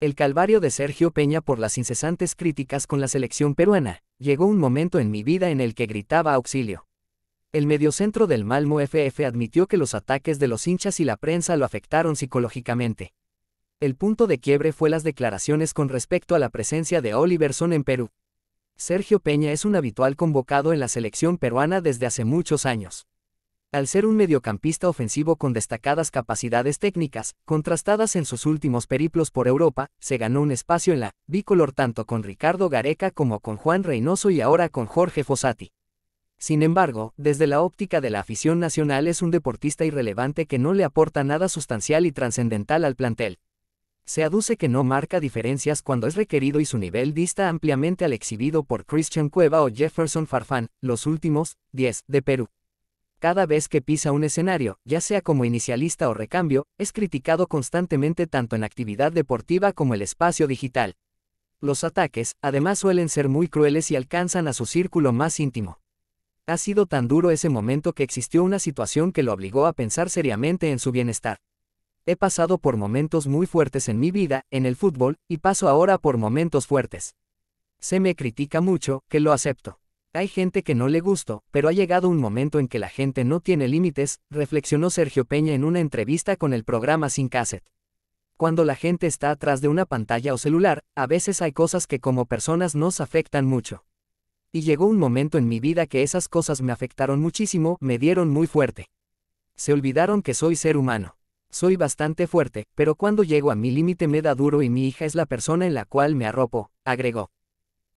El calvario de Sergio Peña por las incesantes críticas con la selección peruana. Llegó un momento en mi vida en el que gritaba auxilio. El mediocentro del Malmo FF admitió que los ataques de los hinchas y la prensa lo afectaron psicológicamente. El punto de quiebre fue las declaraciones con respecto a la presencia de Oliverson en Perú. Sergio Peña es un habitual convocado en la selección peruana desde hace muchos años. Al ser un mediocampista ofensivo con destacadas capacidades técnicas, contrastadas en sus últimos periplos por Europa, se ganó un espacio en la bicolor tanto con Ricardo Gareca como con Juan Reynoso y ahora con Jorge Fossati. Sin embargo, desde la óptica de la afición nacional es un deportista irrelevante que no le aporta nada sustancial y trascendental al plantel. Se aduce que no marca diferencias cuando es requerido y su nivel dista ampliamente al exhibido por Christian Cueva o Jefferson Farfán, los últimos, 10, de Perú cada vez que pisa un escenario, ya sea como inicialista o recambio, es criticado constantemente tanto en actividad deportiva como el espacio digital. Los ataques, además, suelen ser muy crueles y alcanzan a su círculo más íntimo. Ha sido tan duro ese momento que existió una situación que lo obligó a pensar seriamente en su bienestar. He pasado por momentos muy fuertes en mi vida, en el fútbol, y paso ahora por momentos fuertes. Se me critica mucho, que lo acepto. Hay gente que no le gusto, pero ha llegado un momento en que la gente no tiene límites, reflexionó Sergio Peña en una entrevista con el programa Sin Cassette. Cuando la gente está atrás de una pantalla o celular, a veces hay cosas que como personas nos afectan mucho. Y llegó un momento en mi vida que esas cosas me afectaron muchísimo, me dieron muy fuerte. Se olvidaron que soy ser humano. Soy bastante fuerte, pero cuando llego a mi límite me da duro y mi hija es la persona en la cual me arropo, agregó.